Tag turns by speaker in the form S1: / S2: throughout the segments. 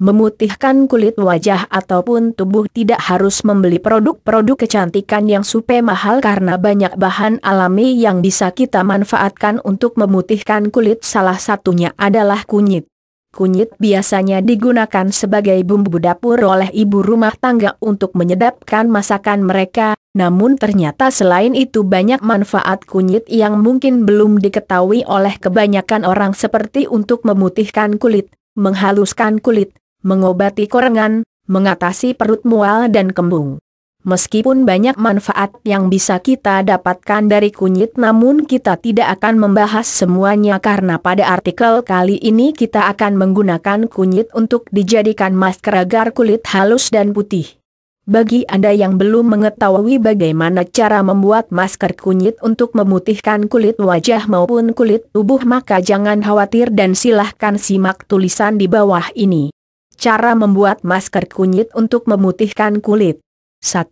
S1: Memutihkan kulit wajah ataupun tubuh tidak harus membeli produk-produk kecantikan yang super mahal karena banyak bahan alami yang bisa kita manfaatkan untuk memutihkan kulit salah satunya adalah kunyit. Kunyit biasanya digunakan sebagai bumbu dapur oleh ibu rumah tangga untuk menyedapkan masakan mereka, namun ternyata selain itu banyak manfaat kunyit yang mungkin belum diketahui oleh kebanyakan orang seperti untuk memutihkan kulit, menghaluskan kulit, mengobati korengan, mengatasi perut mual dan kembung. Meskipun banyak manfaat yang bisa kita dapatkan dari kunyit namun kita tidak akan membahas semuanya karena pada artikel kali ini kita akan menggunakan kunyit untuk dijadikan masker agar kulit halus dan putih. Bagi Anda yang belum mengetahui bagaimana cara membuat masker kunyit untuk memutihkan kulit wajah maupun kulit tubuh maka jangan khawatir dan silahkan simak tulisan di bawah ini. Cara membuat masker kunyit untuk memutihkan kulit. 1.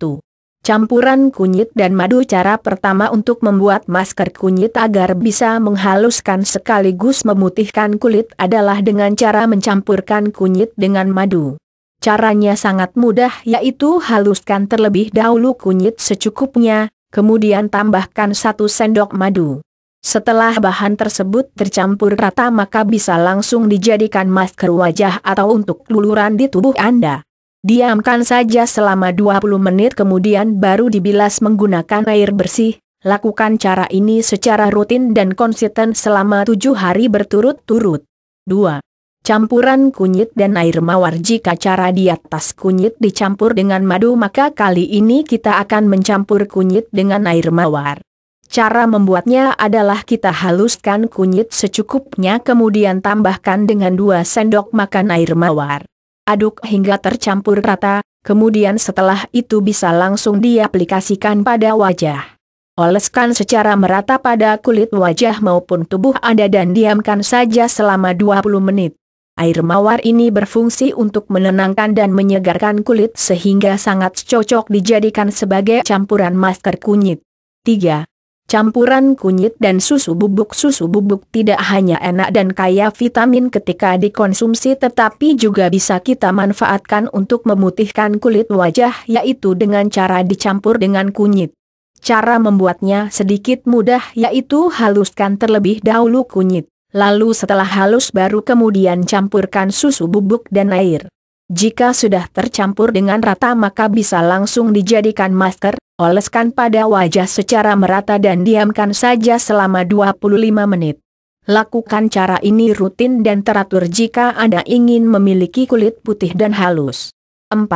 S1: Campuran kunyit dan madu Cara pertama untuk membuat masker kunyit agar bisa menghaluskan sekaligus memutihkan kulit adalah dengan cara mencampurkan kunyit dengan madu. Caranya sangat mudah yaitu haluskan terlebih dahulu kunyit secukupnya, kemudian tambahkan 1 sendok madu. Setelah bahan tersebut tercampur rata maka bisa langsung dijadikan masker wajah atau untuk luluran di tubuh Anda. Diamkan saja selama 20 menit kemudian baru dibilas menggunakan air bersih. Lakukan cara ini secara rutin dan konsisten selama 7 hari berturut-turut. 2. Campuran kunyit dan air mawar Jika cara di atas kunyit dicampur dengan madu maka kali ini kita akan mencampur kunyit dengan air mawar. Cara membuatnya adalah kita haluskan kunyit secukupnya kemudian tambahkan dengan 2 sendok makan air mawar. Aduk hingga tercampur rata, kemudian setelah itu bisa langsung diaplikasikan pada wajah. Oleskan secara merata pada kulit wajah maupun tubuh Anda dan diamkan saja selama 20 menit. Air mawar ini berfungsi untuk menenangkan dan menyegarkan kulit sehingga sangat cocok dijadikan sebagai campuran masker kunyit. 3. Campuran kunyit dan susu bubuk Susu bubuk tidak hanya enak dan kaya vitamin ketika dikonsumsi tetapi juga bisa kita manfaatkan untuk memutihkan kulit wajah yaitu dengan cara dicampur dengan kunyit. Cara membuatnya sedikit mudah yaitu haluskan terlebih dahulu kunyit, lalu setelah halus baru kemudian campurkan susu bubuk dan air. Jika sudah tercampur dengan rata maka bisa langsung dijadikan masker, oleskan pada wajah secara merata dan diamkan saja selama 25 menit. Lakukan cara ini rutin dan teratur jika Anda ingin memiliki kulit putih dan halus. 4.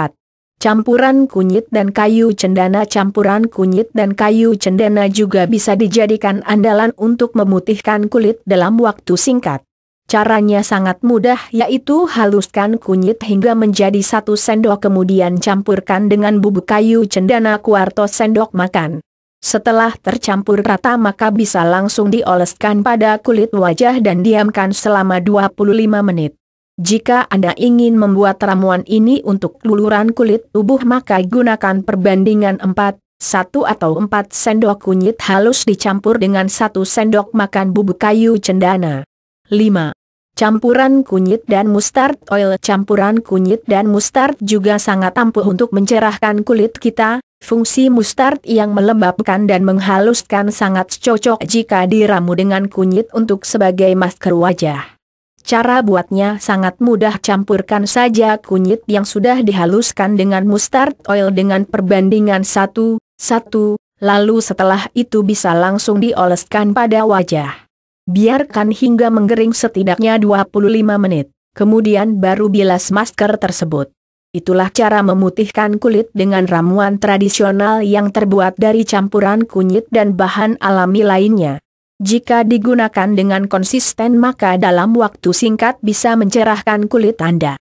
S1: Campuran kunyit dan kayu cendana Campuran kunyit dan kayu cendana juga bisa dijadikan andalan untuk memutihkan kulit dalam waktu singkat. Caranya sangat mudah yaitu haluskan kunyit hingga menjadi satu sendok kemudian campurkan dengan bubuk kayu cendana kuarto sendok makan. Setelah tercampur rata maka bisa langsung dioleskan pada kulit wajah dan diamkan selama 25 menit. Jika Anda ingin membuat ramuan ini untuk luluran kulit tubuh maka gunakan perbandingan 4, 1 atau 4 sendok kunyit halus dicampur dengan 1 sendok makan bubuk kayu cendana. 5. Campuran kunyit dan mustard oil Campuran kunyit dan mustard juga sangat ampuh untuk mencerahkan kulit kita, fungsi mustard yang melembabkan dan menghaluskan sangat cocok jika diramu dengan kunyit untuk sebagai masker wajah. Cara buatnya sangat mudah campurkan saja kunyit yang sudah dihaluskan dengan mustard oil dengan perbandingan 1, 1, lalu setelah itu bisa langsung dioleskan pada wajah. Biarkan hingga mengering setidaknya 25 menit, kemudian baru bilas masker tersebut. Itulah cara memutihkan kulit dengan ramuan tradisional yang terbuat dari campuran kunyit dan bahan alami lainnya. Jika digunakan dengan konsisten maka dalam waktu singkat bisa mencerahkan kulit Anda.